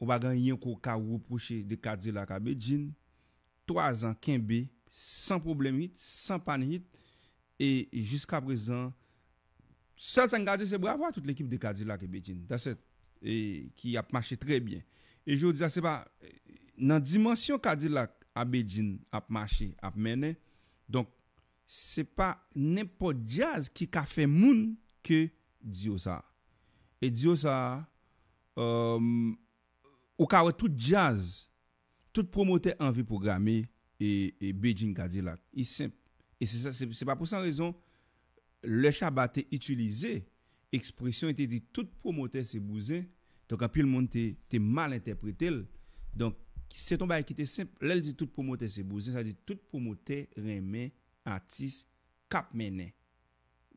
Ou bagan yon kou ka wou pouche de Kadilak a Bedjin. 3 an, 5 be. San problem hit, san pan hit. Et jusqu'a prezen, sèl sè n'gade se bravo a tout l'ekip de Kadilak a Bedjin. Da sèt, et ki ap mache tre bien. Et je vous disa, se pa, nan dimensyon Kadilak a Bedjin ap mache, ap mene, donk, se pa, ne po jazz ki ka fe moun ke Diyosa. Et Diyosa, eeeem, euh, Ou ka wè tout jazz, tout promote anvi programe, e Beijing a di lak. E se se, se pa pou san rezon, le chaba te itulize, ekspresyon te di tout promote se bouze, ton ka pi l moun te mal interpretel. Donk, se ton ba ekite se, lèl di tout promote se bouze, sa di tout promote reme artist kap mene.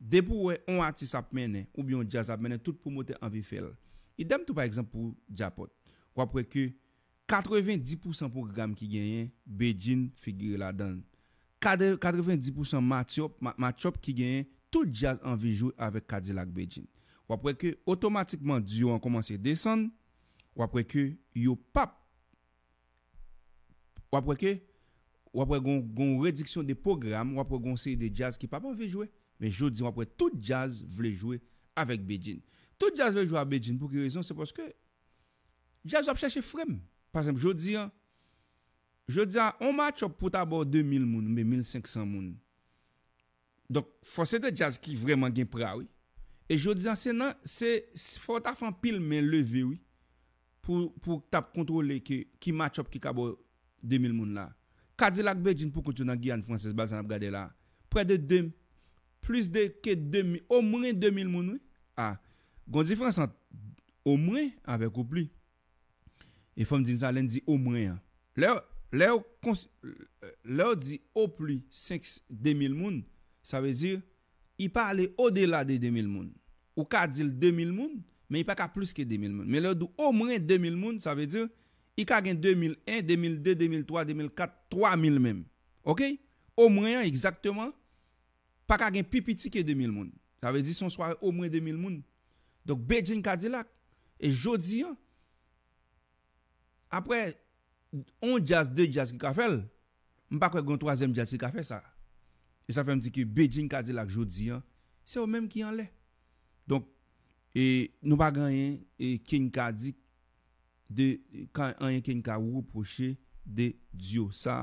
De pou wè, on artist ap mene, ou biyon jazz ap mene, tout promote anvi fel. Idem tou pa eksemp pou Japot. Wapre ke, 90% program ki genyen, Beijing figyre la dan. 90% match up ki genyen, tout jazz an vi jwe avèk Cadillac Beijing. Wapre ke, otomatikman diyo an komanse desan, wapre ke, yo pap. Wapre ke, wapre gon rediksyon de program, wapre gon sey de jazz ki pap an vi jwe, men jodi wapre tout jazz vle jwe avèk Beijing. Tout jazz vle jwe avèk Beijing pou ki rezon se poske Jazz wap chèche frem. Pasem, jò diyan, jò diyan, on match up pou tabo 2000 moun, me 1500 moun. Donk, fò se te jazz ki vreman gen prawi. E jò diyan, se nan, se fò ta fan pil men levewi pou tab kontrole ki match up ki kabo 2000 moun la. Kadzi lakbej din pou konti nan gyan franses bazan ap gade la. Prè de dem, plus de ke 2000, omre 2000 moun wè. A, gondi fransan, omre avek ou pli. E fòm din zalen di omre an. Lè ou, lè ou, lè ou di o pli seks demil moun. Sa ve di, i pa ale o dela de demil moun. Ou ka dil demil moun, men i pa ka plus ke demil moun. Men lè ou dou omre demil moun, sa ve di, i ka gen 2001, 2002, 2003, 2004, 3000 men. Ok? Omre an, exactement, pa ka gen pipiti ke demil moun. Sa ve di, son sware omre demil moun. Donk, Beijing ka di lak, e jodi an, apre, on jaz, de jaz ki ka fel, m pa kwe gwen troazem jaz ki ka fel sa. E sa fe m di ki, Beijing ka di lak jodi an, se ou menm ki an le. Donk, e nou pa ganyen e keny ka di de, kanyen keny ka wou proche de Diyo sa